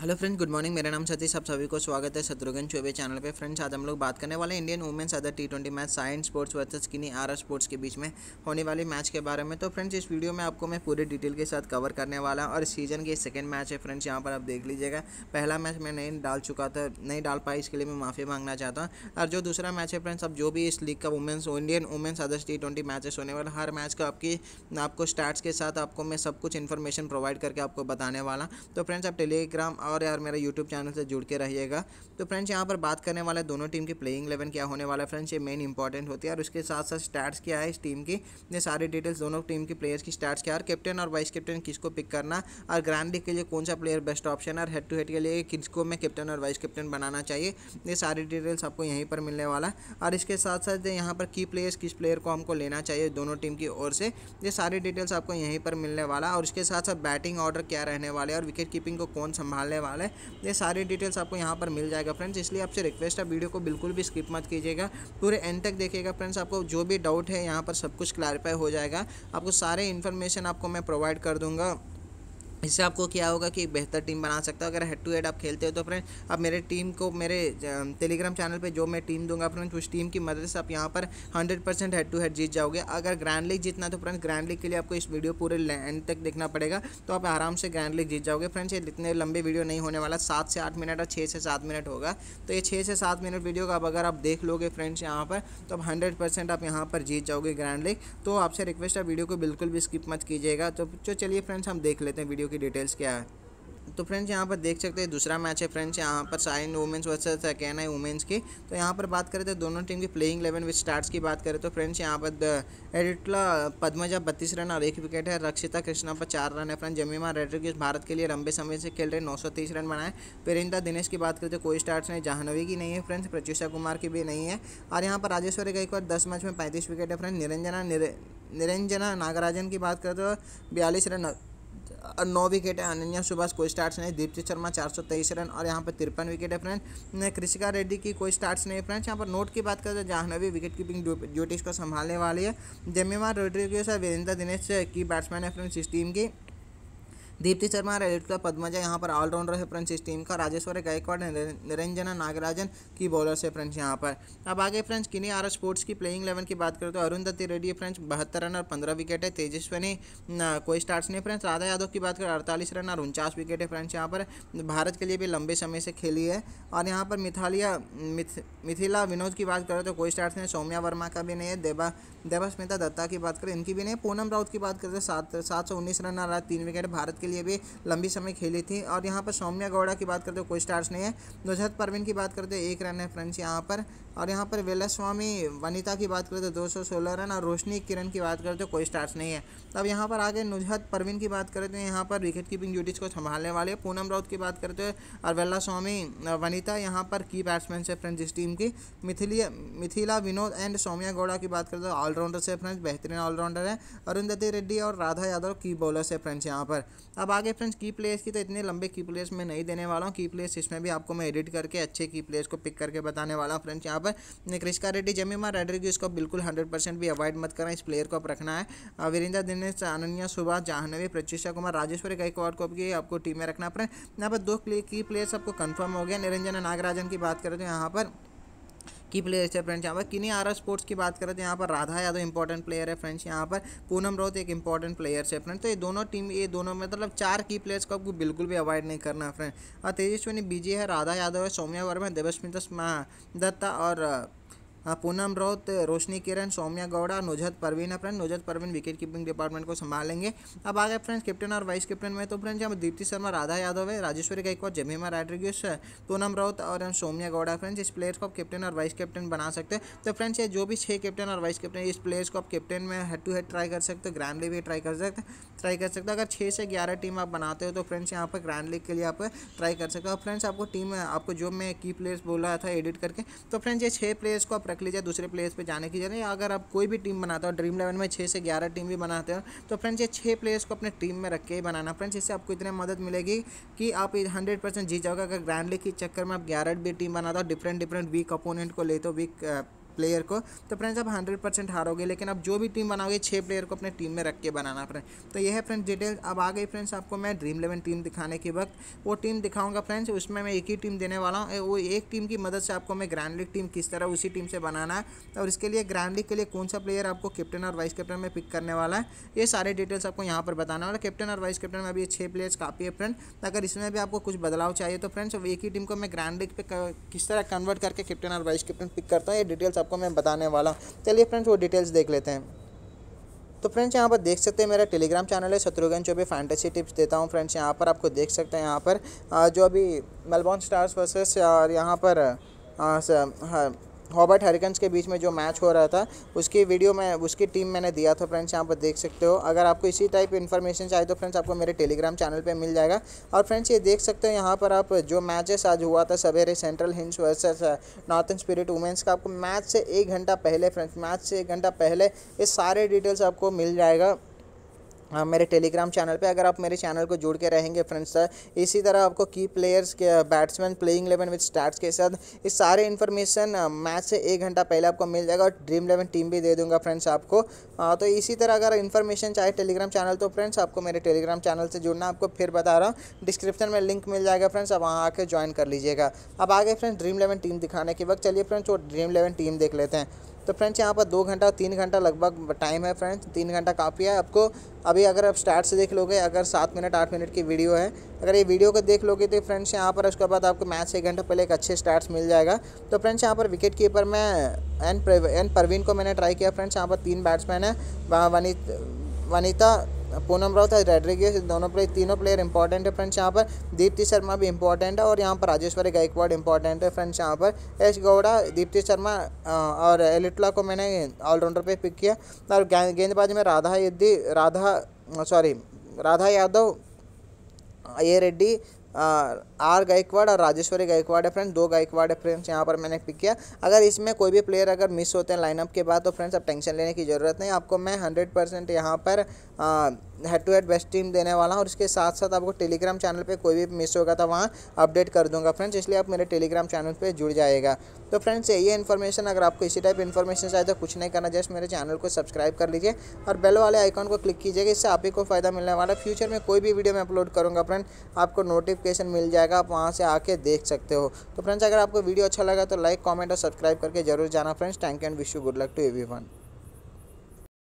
hello friends good morning मेरा नाम सतीश आप सभी को स्वागत है शत्रुघ्न चौबे चैनल पे फ्रेंड्स आज हम लोग बात करने वाले Indian women's other T twenty match science sports versus किनी आर स्पोर्ट्स के बीच में होने वाले मैच के बारे में तो फ्रेंड्स इस वीडियो में आपको मैं पूरे डिटेल के साथ कवर करने वाला और सीजन के सेकेंड मैच है फ्रेंड्स यहाँ पर आप देख लीजिएगा पहला मैच मैं नहीं डाल चुका था नहीं डाल पाई इसके लिए मैं माफ़ी मांगना चाहता हूँ और जो दूसरा मैच है फ्रेंड्स अब जो भी इस लीग का women's Indian women's other T twenty matches होने वाला हर मैच का आपकी आपको स्टार्ट्स के साथ आपको मैं सब कुछ इन्फॉर्मेशन प्रोवाइड करके आपको बताने वाला तो फ्रेंड्स आप टेलीग्राम और यार मेरा यूट्यूब चैनल से जुड़ के रहिएगा तो फ्रेंड्स यहाँ पर बात करने वाला है दोनों टीम की प्लेइंग इलेवन क्या होने वाला है फ्रेंड्स ये मेन इंपॉर्टेंट होती है और उसके साथ साथ स्टार्ट्स क्या है इस टीम की ये सारी डिटेल्स दोनों टीम की प्लेयर्स की स्टार्ट क्या है और कैप्टन और वाइस कैप्टन किसको पिक करना और ग्रैंड लीग के लिए कौन सा प्लेयर बेस्ट ऑप्शन है और हेड टू हेड के लिए किसको मैं कैप्टन और वाइस कैप्टन बनाना चाहिए ये सारी डिटेल्स आपको यहीं पर मिलने वाला और इसके साथ साथ यहाँ पर की प्लेयर्स किस प्लेयर को हमको लेना चाहिए दोनों टीम की ओर से ये सारी डिटेल्स आपको यहीं पर मिलने वाला और इसके साथ साथ बैटिंग ऑर्डर क्या रहने वाले और विकेट कीपिंग को कौन संभालने रहने वाला है ये सारी डिटेल्स आपको यहाँ पर मिल जाएगा फ्रेंड्स इसलिए आपसे रिक्वेस्ट है वीडियो को बिल्कुल भी स्किप मत कीजिएगा पूरे एंड तक देखिएगा फ्रेंड्स आपको जो भी डाउट है यहाँ पर सब कुछ क्लैरिफाई हो जाएगा आपको सारे इन्फॉर्मेशन आपको मैं प्रोवाइड कर दूँगा इससे आपको क्या होगा कि बेहतर टीम बना सकता हो अगर हेड टू हेड आप खेलते हो तो फ्रेंड आप मेरे टीम को मेरे टेलीग्राम चैनल पे जो मैं टीम दूंगा फ्रेंड उस टीम की मदद से आप यहाँ पर 100 परसेंट हेड टू हेड जीत जाओगे अगर ग्रैंड लीग जीतना तो फ्रेंड ग्रैंड लीग के लिए आपको इस वीडियो पूरे एंड तक देखना पड़ेगा तो आप आराम से ग्रैंड लीग जीत जाओगे फ्रेंड्स ये इतने लंबे वीडियो नहीं होने वाला सात से आठ मिनट और छः से सात मिनट होगा तो ये छः से सात मिनट वीडियो का अगर आप देख लोगे फ्रेंड्स यहाँ पर तो आप हंड्रेड आप यहाँ पर जीत जाओगे ग्रैंड लीग तो आपसे रिक्वेस्ट है वीडियो को बिल्कुल भी स्किप मत कीजिएगा तो चलिए फ्रेंड्स हम देख लेते हैं वीडियो वीडियो की डिटेल्स क्या है तो फ्रेंड्स यहाँ पर देख सकते हैं दूसरा मैच है फ्रेंड्स यहाँ पर साइन वुमेंस वर्सेस सेकेंड है वुमेंस की तो यहाँ पर बात करें तो दोनों टीम की प्लेइंग इलेवन विथ स्टार्स की बात करें तो फ्रेंड्स यहाँ पर एडिटला पद्मजा बत्तीस रन और एक विकेट है रक्षिता कृष्णा पर चार रन है फ्रेंड्स जमीमा रेड्रिगिस भारत के लिए लंबे समय से खेल रहे नौ रन बनाए पेरिंदा दिनेश की बात करें तो कोई स्टार्स नहीं जाहनवी की नहीं है फ्रेंड्स प्रत्युषा कुमार की भी नहीं है और यहाँ पर राजेश्वरी का एक बार दस मैच में पैंतीस विकेट है फ्रेंड निरंजना निरंजना नागराजन की बात करें तो बयालीस रन नौ विकेट है अनन्या सुभाष कोई स्टार्ट्स नहीं दीप्ति शर्मा चार सौ तेईस रन और यहाँ पर तिरपन विकेट है फ्रेंड कृषिका रेड्डी की कोई स्टार्ट्स नहीं है फ्रेंड्स यहाँ पर नोट की बात करें तो जाहनवी विकेट कीपिंग ड्यूटीज को संभालने वाली है जमीमा रोड्रिगस और वीरेंद्र दिनेश की बैट्समैन है फ्रेंड्स इस टीम की दीप्ति शर्मा रेड का पद्मजा यहाँ पर ऑलराउंडर है फ्रेंड्स इस टीम का राजेश्वर गायकवाड़ निरंजना नागराजन की बॉलर्स है फ्रेंड्स यहाँ पर अब आगे फ्रेंड्स किनी आर स्पोर्ट्स की प्लेइंग इलेवन की बात करें तो अरुंधति रेड्डी फ्रेंड्स बहत्तर रन और पंद्रह विकेट है तेजस्वनी कोई स्टार्स नहीं फ्रेंड्स राधा यादव की बात करें अड़तालीस रन और उनचास विकेट है फ्रेंड्स यहाँ पर भारत के लिए भी लंबे समय से खेली है और यहाँ पर मिथालिया मिथिला विनोद की बात करें तो कोई स्टार्स नहीं सौम्या वर्मा का भी नहीं है देवा देवास्मिता दत्ता की बात करें इनकी भी नहीं पूनम राउत की बात करें तो सात सात सौ उन्नीस रन और तीन विकेट भारत के लिए भी लंबी समय खेली थी और यहाँ पर सौम्या गौड़ा की बात करते हो कोई स्टार्स नहीं है नुजहत परवीन की बात करते हो एक रन है फ्रेंड्स यहाँ पर और यहाँ पर वेलास्वामी वनिता की बात करते हो दो सौ सोलह रन और रोशनी किरण की बात करते हो कोई स्टार्स नहीं है अब यहाँ पर आगे नुजहत परवीन की बात करते हैं यहाँ पर विकेट कीपिंग ड्यूटीज़ को संभालने वाले पूनम राउत की बात करते हो और वेल्लास्वामी वनिता यहाँ पर की बैट्समैन से फ्रेंड्स इस टीम की मिथिलिया मिथिला विनोद एंड सौम्या गौड़ा की बात करते हो ऑलराउंडर से फ्रेंड्स बेहतरीन ऑलराउंडर है अरुंधति रेड्डी और राधा यादव की बॉलर से फ्रेंड्स यहाँ पर अब आगे फ्रेंड्स की प्लेयर्स की तो इतने लंबे की प्लेयर्स मैं नहीं देने वाला हूँ की प्लेयर्स इसमें भी आपको मैं एडिट करके अच्छे की प्लेयर्स को पिक करके बताने वाला हूँ फ्रेंड्स यहाँ पर क्रिस्का रेड्डी जमीमा रेड्रिग्यूज उसको बिल्कुल हंड्रेड भी अवॉइड मत करें इस प्लेयर को आप रखना है वीरेंद्र दिनेश अनन्या सुभाष जाहनवी प्रचिषा कुमार राजेश्वरी गायकवाड़ को भी आपको टीम में रखना फ्रेंड यहाँ पर दो की प्लेयर्स आपको कन्फर्म हो गया निरंजन नागराजन की बात करें तो यहाँ पर की प्लेयर्स है फ्रेंड्स यहाँ पर किनी आर स्पोर्ट्स की बात करें तो यहाँ पर राधा यादव इंपॉर्टेंट प्लेयर है फ्रेंड्स यहाँ पर पूनम रोहत एक इंपॉर्टेंट प्लेयर्स है फ्रेंड तो ये दोनों टीम ये दोनों मतलब चार की प्लेयर्स को आपको बिल्कुल भी अवॉइड नहीं करना है फ्रेंड और तेजस्वनी बीजे है राधा यादव है सौम्या वर्मा देवस्मिता दत्ता और हाँ, पूनम राउत रोशनी किरण सौम्या गौड़ा नुजहत परवीन है friend Nuzhat Parveen wicket keeping department को संभालेंगे अब आ गए फ्रेंड्स कैप्टन और वाइस कैप्टन में तो फ्रेंड्स यहाँ दीप्ति शर्मा राधा यादव है राजेश्वरी गायकवाड जमीमा रैड्रिग्यूस पूनम राउत और सौम्या गौड़ा फ्रेंड्स इस प्लेयर्स को आप कैप्टन और वाइस कैप्टन बना सकते हैं तो फ्रेंड्स ये जो भी छः कैप्टन और वाइस कैप्टन इस प्लेयर्स को आप कैप्टन में हेड टू हेड ट्राई कर सकते हो ग्रैंड लीग भी ट्राई कर सकते ट्राई कर सकते हो अगर छः से ग्यारह टीम आप बनाते हो तो फ्रेंड्स यहाँ पर ग्रैंड लीग के लिए आप ट्राई कर सकते हो फ्रेंड्स आपको टीम आपको जो मैं की प्लेयर्स बोला था एडिट करके तो फ्रेंड्स ये छः प्लेयर्स को आप रख लीजिए दूसरे प्लेयर्स पे जाने की जरूरत अगर आप कोई भी टीम बनाते हो ड्रीम इलेवन में छः से ग्यारह टीम भी बनाते हो तो फ्रेंड्स ये छः प्लेयर्स को अपने टीम में रख के ही बनाना फ्रेंड्स इससे आपको इतनी मदद मिलेगी कि आप हंड्रेड परसेंट जीत जाओगे अगर ग्रैंड लीग के चक्कर में आप ग्यारह भी टीम बनाते हो डिफरेंट डिफरेंट वीक अपोनेंट को लेते हो वीक प्लेयर को तो फ्रेंड्स आप हंड्रेड परसेंट हारोगे लेकिन अब जो भी टीम बनाओगे छः प्लेयर को अपने टीम में रख के बनाना फ्रेंड तो ये है फ्रेंड्स डिटेल अब आ गई फ्रेंड्स आपको मैं ड्रीम इलेवन टीम दिखाने के वक्त वो टीम दिखाऊंगा फ्रेंड्स उसमें मैं एक ही टीम देने वाला हूँ वो एक टीम की मदद से आपको मैं ग्रैंड लीग टीम किस तरह उसी टीम से बनाना है और इसके लिए ग्रैंड लीग के लिए कौन सा प्लेयर आपको कैप्टन और वाइस कैप्टन में पिक करने वाला है ये सारे डिटेल्स आपको यहाँ पर बताना और कैप्टन और वाइस कैप्टन में अभी छः प्लेयर्स काफ़ी है फ्रेंड अगर इसमें भी आपको कुछ बदलाव चाहिए तो फ्रेंड्स एक ही टीम को मैं ग्रैंड लीग पर किस तरह कन्वर्ट करके कैप्टन और वाइस कैप्टन पिक करता हूँ ये डिटेल्स आप आपको मैं बताने वाला हूँ चलिए फ्रेंड्स वो डिटेल्स देख लेते हैं तो फ्रेंड्स यहाँ पर देख सकते हैं मेरा टेलीग्राम चैनल है शत्रुघ्न चौबे फैंटेसी टिप्स देता हूँ फ्रेंड्स यहाँ पर आपको देख सकते हैं यहाँ पर जो अभी मेलबॉर्न स्टार्स वर्सेस और यहाँ पर हाँ, हॉबर्ट हरिकन्स के बीच में जो मैच हो रहा था उसकी वीडियो मैं उसकी टीम मैंने दिया था फ्रेंड्स यहाँ पर देख सकते हो अगर आपको इसी टाइप इन्फॉर्मेशन चाहिए तो फ्रेंड्स आपको मेरे टेलीग्राम चैनल पर मिल जाएगा और फ्रेंड्स ये देख सकते हो यहाँ पर आप जो मैचेस आज हुआ था सवेरे सेंट्रल हिंस वर्सेस नॉर्थन स्पिरिट वुमेंस का आपको मैच से एक घंटा पहले फ्रेंड्स मैच से एक घंटा पहले ये सारे डिटेल्स आपको मिल जाएगा हाँ मेरे टेलीग्राम चैनल पे अगर आप मेरे चैनल को जुड़ के रहेंगे फ्रेंड्स इसी तरह आपको की प्लेयर्स के batsman playing eleven with starts के साथ इस सारे इन्फॉर्मेशन मैच uh, से एक घंटा पहले आपको मिल जाएगा और ड्रीम इलेवन टीम भी दे दूंगा फ्रेंड्स आपको आ, हाँ, तो इसी तरह अगर इन्फॉर्मेशन चाहे टेलीग्राम चैनल तो फ्रेंड्स आपको मेरे टेलीग्राम चैनल से जुड़ना आपको फिर बता रहा हूँ डिस्क्रिप्शन में लिंक मिल जाएगा फ्रेंड्स आप वहाँ आकर ज्वाइन कर लीजिएगा अब आगे फ्रेंड्स ड्रीम इलेवन टीम दिखाने के वक्त चलिए फ्रेंड्स वो ड्रीम इलेवन टीम देख लेते हैं तो फ्रेंड्स यहाँ पर दो घंटा तीन घंटा लगभग टाइम है फ्रेंड्स तीन घंटा काफ़ी है आपको अभी अगर आप स्टार्ट से देख लोगे अगर सात मिनट आठ मिनट की वीडियो है अगर ये वीडियो को देख लोगे तो फ्रेंड्स यहाँ पर उसके बाद आपको मैच एक घंटा पहले एक अच्छे स्टार्ट्स मिल जाएगा तो फ्रेंड्स यहाँ पर विकेट कीपर में एन एन परवीन को मैंने ट्राई किया फ्रेंड्स यहाँ पर तीन बैट्समैन है वनीता पूनम राउत रेड्रिगेस दोनों प्लेयर तीनों प्लेयर इंपॉर्टेंट है फ्रेंड्स यहाँ पर दीप्ति शर्मा भी इंपॉर्टेंट है और यहाँ पर राजेश्वरी गायकवाड़ इंपॉर्टेंट है फ्रेंड्स यहाँ पर एस गौड़ा दीप्ति शर्मा और एलिटला को मैंने ऑलराउंडर पर पिक किया और गेंदबाजी में राधा यदि Radha sorry Radha Yadav A Reddy R Gaikwad और राजेश्वरी गायकवाड़ है फ्रेंड्स दो गायकवाड़ है फ्रेंड्स यहाँ पर मैंने पिक किया अगर इसमें कोई भी प्लेयर अगर मिस होते हैं लाइनअप के बाद तो फ्रेंड्स अब टेंशन लेने की ज़रूरत नहीं आपको मैं हंड्रेड परसेंट यहाँ पर आ, head to head best team देने वाला हूँ और इसके साथ साथ आपको टेलीग्राम चैनल पे कोई भी मिस होगा तो वहाँ अपडेट कर दूंगा फ्रेंड्स इसलिए आप मेरे टेलीग्राम चैनल पे जुड़ जाएगा तो फ्रेंड्स ये इन्फॉर्मेशन अगर आपको इसी टाइप इन्फॉर्मेशन चाहिए तो कुछ नहीं करना जस्ट मेरे चैनल को सब्सक्राइब कर लीजिए और बेल वाले आइकॉन को क्लिक कीजिएगा इससे आप ही को फ़ायदा मिलने वाला है फ्यूचर में कोई भी वीडियो मैं अपलोड करूँगा फ्रेंड आपको नोटिफिकेशन मिल जाएगा आप वहाँ से आके देख सकते हो तो फ्रेंड्स अगर आपको वीडियो अच्छा लगा तो लाइक कॉमेंट और सब्सक्राइब करके जरूर जाना friends thank you and wish you good luck to every